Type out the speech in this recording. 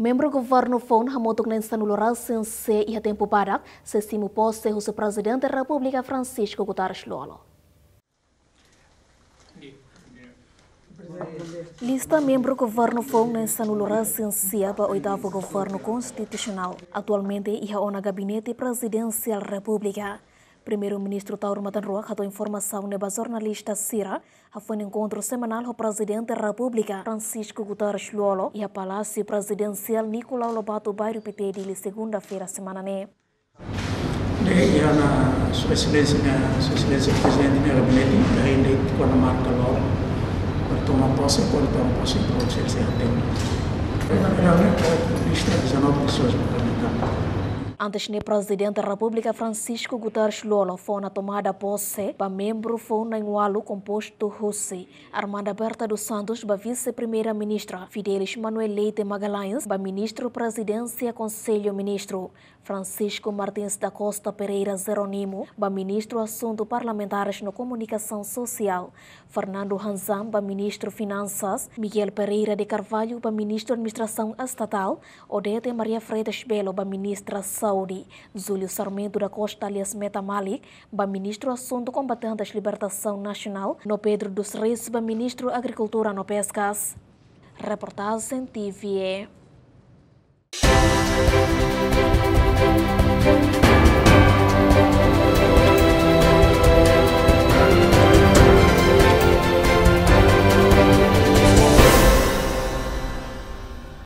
Membro governo FON hamutuk nensa nulural e a tempo badak se simu posse o presidente da República Francisco Guterres Lolo. Lista membro governo FON nensa nulural sense para oitavo governo constitucional. Atualmente iha ona gabinete presidencial República. Primeiro-ministro Tauro Matanrua deu informação neba jornalista Sira, a foi um encontro semanal com o presidente da República, Francisco Guterres Luolo, e a Palácio Presidencial Nicolau Lobato Bairro PT de segunda-feira semana né. De na sua excelência, na sua excelência presidente do gabinete, da eleito com a marca Loro, para tomar posse, para tomar posse para o Excelência Atendo. Realmente, Antes de presidente da República Francisco Guterres Lolo foi na tomada posse para membro foi na composto Rossi, Armanda Berta dos Santos para vice-primeira-ministra, Fidelis Manuel Leite Magalhães para ministro-presidência conselho-ministro, Francisco Martins da Costa Pereira Zeronimo para ministro assunto parlamentares na comunicação social, Fernando Ranzam para ministro finanças, Miguel Pereira de Carvalho para ministro administração estatal, Odete Maria Freitas Belo para ministra saúde Lauri. Zúlio Sarmento da Costa, alias Meta Malik, ba ministro assunto combatentes libertação nacional, no Pedro dos Reis, ba ministro agricultura no pescas. Reportagem TVE.